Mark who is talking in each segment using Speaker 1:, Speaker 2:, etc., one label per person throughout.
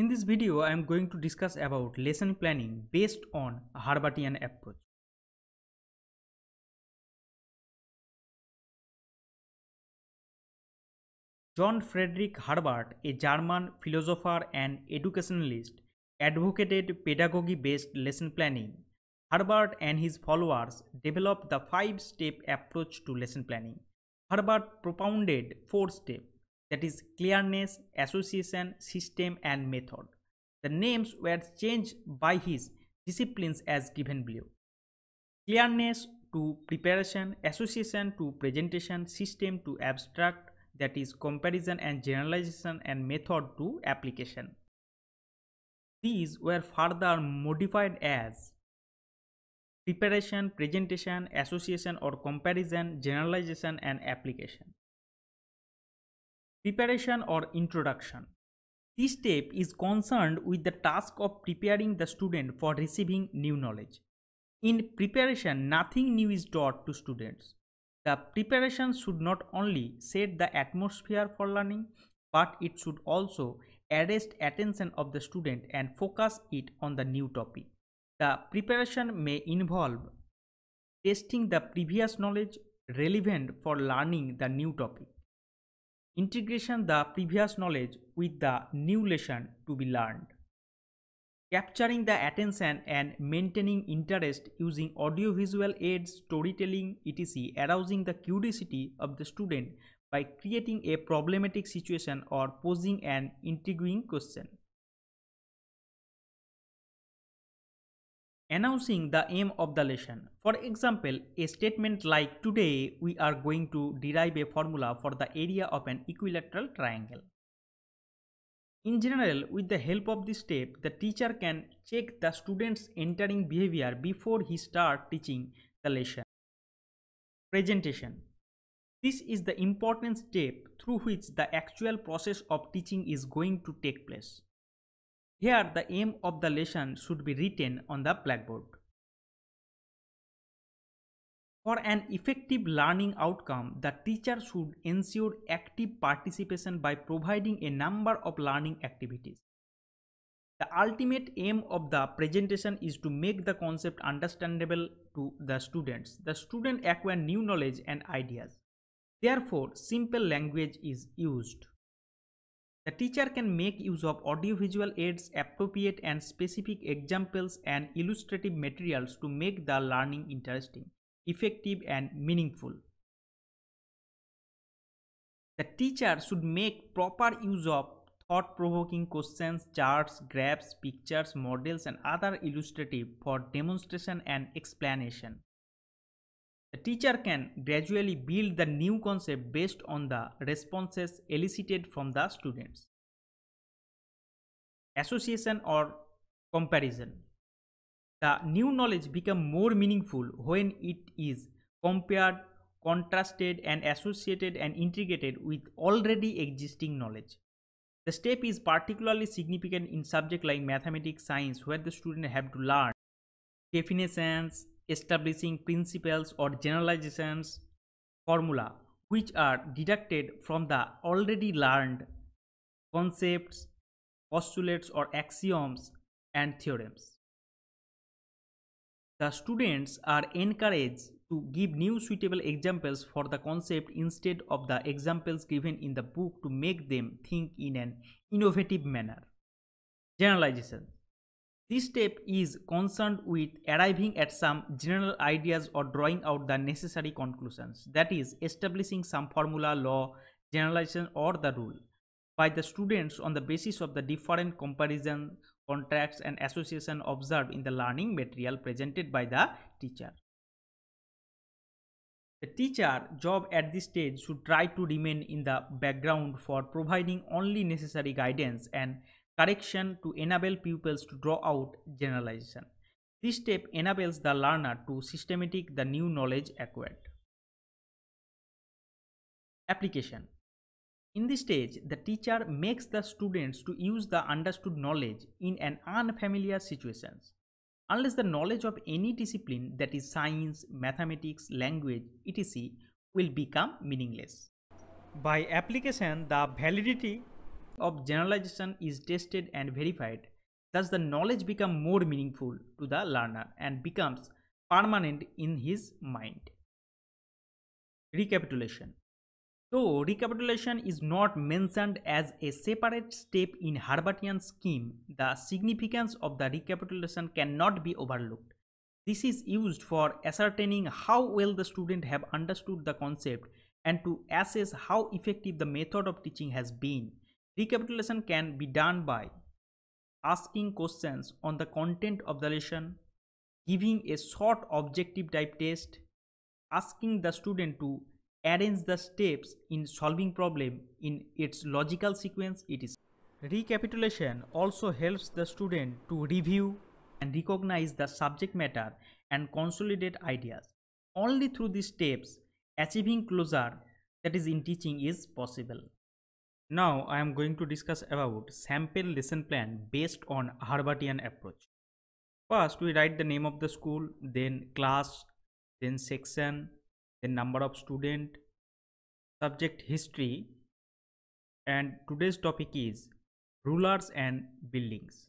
Speaker 1: In this video, I am going to discuss about lesson planning based on a approach. John Frederick Herbart, a German philosopher and educationalist, advocated pedagogy-based lesson planning. Herbart and his followers developed the five-step approach to lesson planning. Herbart propounded four steps that is clearness, association, system and method. The names were changed by his disciplines as given below. Clearness to preparation, association to presentation, system to abstract that is comparison and generalization and method to application. These were further modified as preparation, presentation, association or comparison, generalization and application. Preparation or introduction. This step is concerned with the task of preparing the student for receiving new knowledge. In preparation, nothing new is taught to students. The preparation should not only set the atmosphere for learning, but it should also arrest attention of the student and focus it on the new topic. The preparation may involve testing the previous knowledge relevant for learning the new topic. Integration the previous knowledge with the new lesson to be learned. Capturing the attention and maintaining interest using audiovisual aids, storytelling, etc. arousing the curiosity of the student by creating a problematic situation or posing an intriguing question. announcing the aim of the lesson. For example, a statement like today we are going to derive a formula for the area of an equilateral triangle. In general, with the help of this step, the teacher can check the student's entering behavior before he start teaching the lesson. Presentation This is the important step through which the actual process of teaching is going to take place. Here the aim of the lesson should be written on the blackboard. For an effective learning outcome, the teacher should ensure active participation by providing a number of learning activities. The ultimate aim of the presentation is to make the concept understandable to the students. The student acquire new knowledge and ideas. Therefore, simple language is used. The teacher can make use of audiovisual aids, appropriate and specific examples and illustrative materials to make the learning interesting, effective and meaningful. The teacher should make proper use of thought-provoking questions, charts, graphs, pictures, models and other illustrative for demonstration and explanation. The teacher can gradually build the new concept based on the responses elicited from the students. Association or comparison. The new knowledge becomes more meaningful when it is compared, contrasted and associated and integrated with already existing knowledge. The step is particularly significant in subjects like mathematics, science, where the students have to learn definitions, establishing principles or generalizations formula which are deducted from the already learned concepts, postulates or axioms and theorems. The students are encouraged to give new suitable examples for the concept instead of the examples given in the book to make them think in an innovative manner. Generalizations. This step is concerned with arriving at some general ideas or drawing out the necessary conclusions, that is, establishing some formula, law, generalization, or the rule by the students on the basis of the different comparison, contracts, and association observed in the learning material presented by the teacher. The teacher job at this stage should try to remain in the background for providing only necessary guidance and correction to enable pupils to draw out generalization. This step enables the learner to systematic the new knowledge acquired. Application In this stage, the teacher makes the students to use the understood knowledge in an unfamiliar situations. Unless the knowledge of any discipline that is science, mathematics, language, etc will become meaningless. By application, the validity of generalization is tested and verified. Thus, the knowledge becomes more meaningful to the learner and becomes permanent in his mind. Recapitulation Though recapitulation is not mentioned as a separate step in Herbertian scheme, the significance of the recapitulation cannot be overlooked. This is used for ascertaining how well the student have understood the concept and to assess how effective the method of teaching has been. Recapitulation can be done by asking questions on the content of the lesson, giving a short objective type test, asking the student to arrange the steps in solving problem in its logical sequence it is. Recapitulation also helps the student to review and recognize the subject matter and consolidate ideas. Only through these steps, achieving closure that is in teaching is possible. Now I am going to discuss about sample lesson plan based on Harvardian approach. First we write the name of the school, then class, then section, then number of student, subject history and today's topic is rulers and buildings.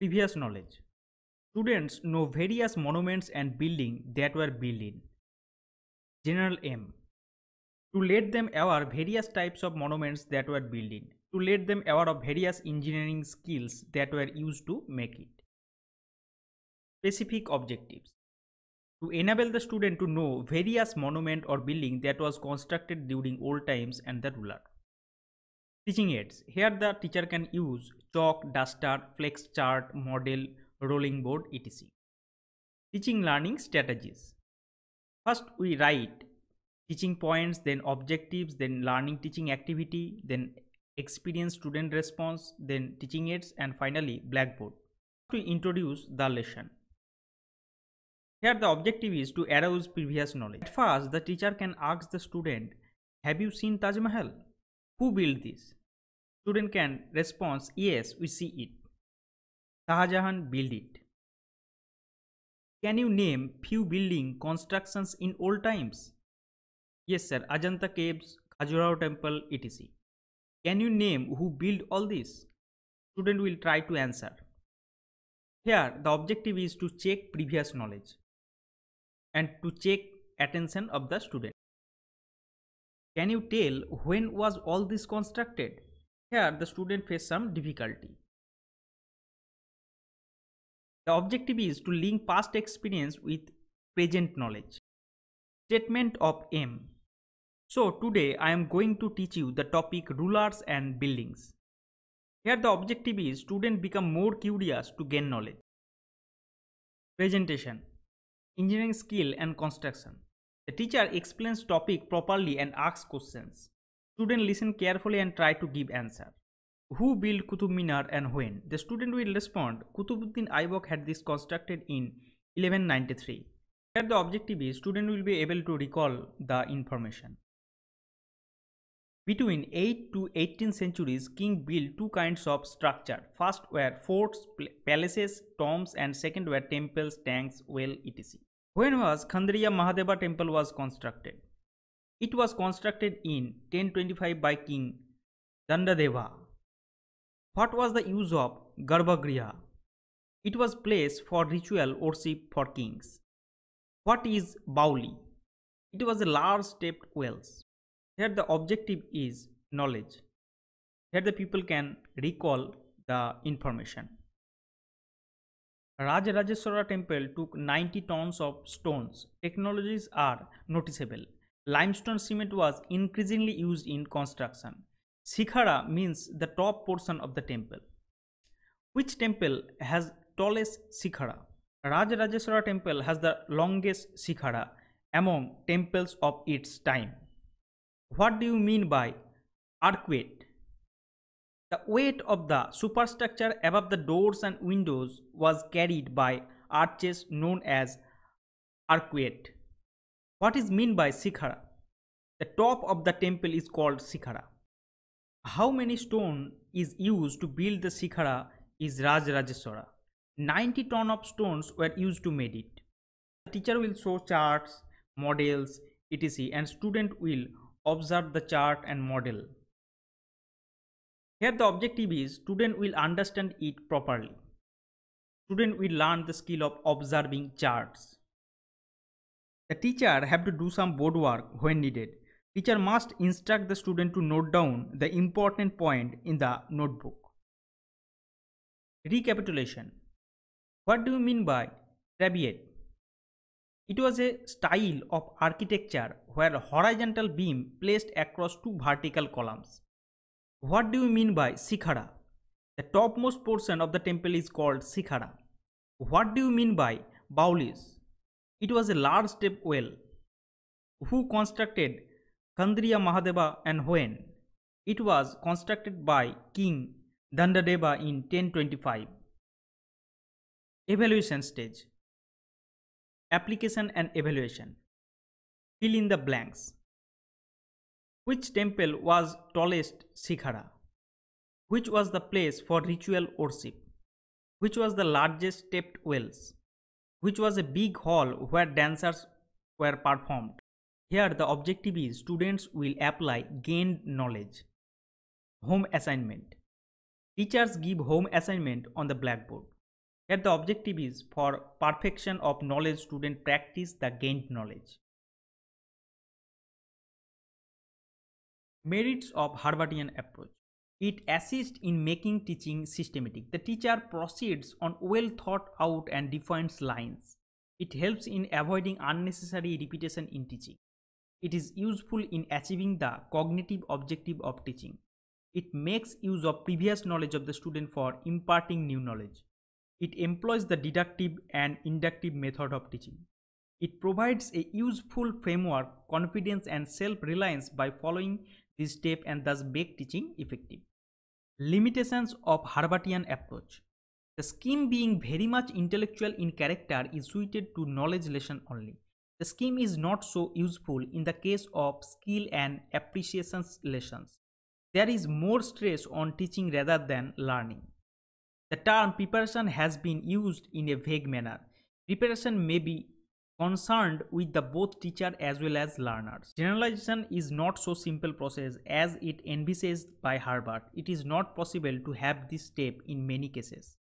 Speaker 1: Previous knowledge. Students know various monuments and buildings that were built in. General aim to let them aware various types of monuments that were built in, to let them aware of various engineering skills that were used to make it. Specific objectives. To enable the student to know various monument or building that was constructed during old times and the ruler. Teaching aids. Here the teacher can use chalk, duster, flex chart, model, rolling board, etc. Teaching learning strategies. First we write teaching points, then objectives, then learning teaching activity, then experience student response, then teaching aids, and finally blackboard. To introduce the lesson. Here the objective is to arouse previous knowledge. At first, the teacher can ask the student, have you seen Taj Mahal? Who built this? Student can respond, yes, we see it. Shahjahan built it. Can you name few building constructions in old times? Yes, sir. Ajanta Caves, Khajuraho Temple, etc. Can you name who built all this? Student will try to answer. Here, the objective is to check previous knowledge and to check attention of the student. Can you tell when was all this constructed? Here, the student faced some difficulty. The objective is to link past experience with present knowledge. Statement of M. So today I am going to teach you the topic rulers and buildings. Here the objective is students become more curious to gain knowledge. Presentation Engineering skill and construction. The teacher explains topic properly and asks questions. Student listen carefully and try to give answer. Who built Qutub Minar and when? The student will respond, Qutubuddin Aibak had this constructed in 1193. Here the objective is student will be able to recall the information. Between 8th to 18th centuries, king built two kinds of structure. First were forts, palaces, tombs and second were temples, tanks, well etc. When was Khandriya Mahadeva temple was constructed? It was constructed in 1025 by king Dandadeva. What was the use of Garbhagriha? It was place for ritual worship for kings. What is Bauli? It was a large stepped wells. Here the objective is knowledge. Here the people can recall the information. Rajarajaswara temple took 90 tons of stones. Technologies are noticeable. Limestone cement was increasingly used in construction. Sikhara means the top portion of the temple. Which temple has tallest Sikhara? Rajarajaswara temple has the longest Sikhara among temples of its time. What do you mean by earthquake? The weight of the superstructure above the doors and windows was carried by arches known as arcuate. What is meant by Sikhara? The top of the temple is called Sikhara. How many stone is used to build the Sikhara is Raj Rajeswara. 90 ton of stones were used to made it. The teacher will show charts, models, etc. and student will observe the chart and model. Here the objective is student will understand it properly. Student will learn the skill of observing charts. The teacher have to do some board work when needed. Teacher must instruct the student to note down the important point in the notebook. Recapitulation. What do you mean by trabiate? It was a style of architecture where horizontal beam placed across two vertical columns. What do you mean by Sikhara? The topmost portion of the temple is called Sikhara. What do you mean by Baulis? It was a large step well. Who constructed Kandriya Mahadeva and when? It was constructed by King Dandadeva in 1025. Evaluation stage application and evaluation. Fill in the blanks. Which temple was tallest Sikhara? Which was the place for ritual worship? Which was the largest stepped wells? Which was a big hall where dancers were performed? Here the objective is students will apply gained knowledge. Home assignment. Teachers give home assignment on the blackboard. Here the objective is for perfection of knowledge student practice the gained knowledge. Merits of Harvardian approach. It assists in making teaching systematic. The teacher proceeds on well thought out and defined lines. It helps in avoiding unnecessary repetition in teaching. It is useful in achieving the cognitive objective of teaching. It makes use of previous knowledge of the student for imparting new knowledge. It employs the deductive and inductive method of teaching. It provides a useful framework, confidence and self-reliance by following this step and thus make teaching effective. Limitations of Harvatian approach. The scheme being very much intellectual in character is suited to knowledge lesson only. The scheme is not so useful in the case of skill and appreciation lessons. There is more stress on teaching rather than learning. The term preparation has been used in a vague manner. Preparation may be concerned with the both teacher as well as learners. Generalization is not so simple process as it envisaged by Herbert. It is not possible to have this step in many cases.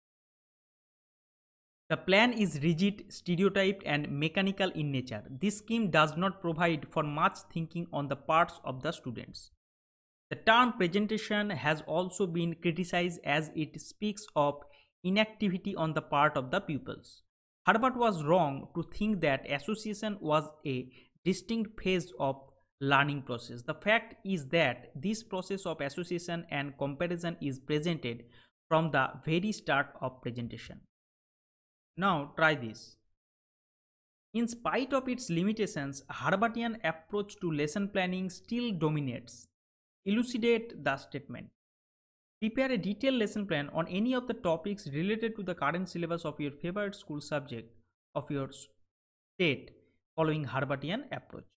Speaker 1: The plan is rigid, stereotyped and mechanical in nature. This scheme does not provide for much thinking on the parts of the students. The term presentation has also been criticized as it speaks of inactivity on the part of the pupils. Herbert was wrong to think that association was a distinct phase of learning process. The fact is that this process of association and comparison is presented from the very start of presentation. Now try this. In spite of its limitations, Herbertian approach to lesson planning still dominates elucidate the statement. Prepare a detailed lesson plan on any of the topics related to the current syllabus of your favorite school subject of your state following Harvardian approach.